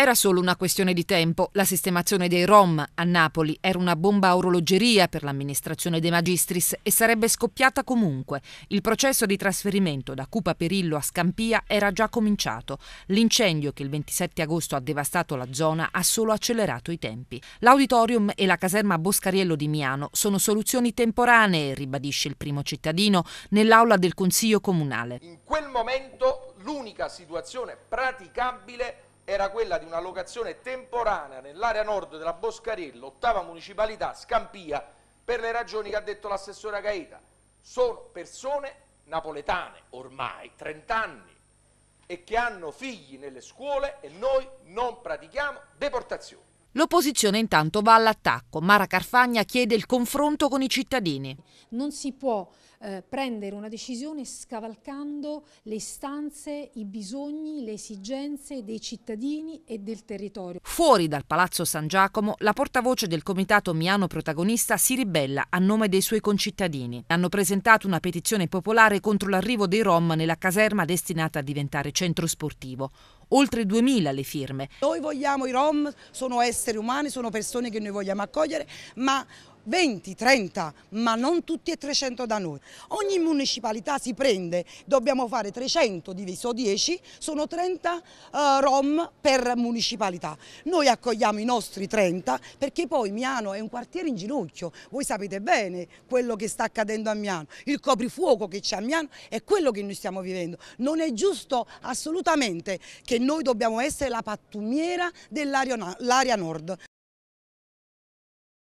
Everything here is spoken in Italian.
Era solo una questione di tempo, la sistemazione dei Rom a Napoli era una bomba a orologeria per l'amministrazione De Magistris e sarebbe scoppiata comunque. Il processo di trasferimento da Cupa Perillo a Scampia era già cominciato. L'incendio che il 27 agosto ha devastato la zona ha solo accelerato i tempi. L'auditorium e la caserma Boscariello di Miano sono soluzioni temporanee, ribadisce il primo cittadino nell'aula del Consiglio Comunale. In quel momento l'unica situazione praticabile era quella di una locazione temporanea nell'area nord della Boscarello, ottava municipalità, Scampia, per le ragioni che ha detto l'assessore Agaeta. Sono persone napoletane ormai, 30 anni, e che hanno figli nelle scuole e noi non pratichiamo deportazioni. L'opposizione intanto va all'attacco. Mara Carfagna chiede il confronto con i cittadini. Non si può eh, prendere una decisione scavalcando le istanze, i bisogni, le esigenze dei cittadini e del territorio. Fuori dal Palazzo San Giacomo, la portavoce del comitato Miano protagonista si ribella a nome dei suoi concittadini. Hanno presentato una petizione popolare contro l'arrivo dei Rom nella caserma destinata a diventare centro sportivo oltre 2000 le firme. Noi vogliamo i Rom, sono esseri umani, sono persone che noi vogliamo accogliere, ma 20, 30, ma non tutti e 300 da noi. Ogni municipalità si prende, dobbiamo fare 300 diviso 10, sono 30 eh, rom per municipalità. Noi accogliamo i nostri 30 perché poi Miano è un quartiere in ginocchio, voi sapete bene quello che sta accadendo a Miano, il coprifuoco che c'è a Miano è quello che noi stiamo vivendo. Non è giusto assolutamente che noi dobbiamo essere la pattumiera dell'area nord.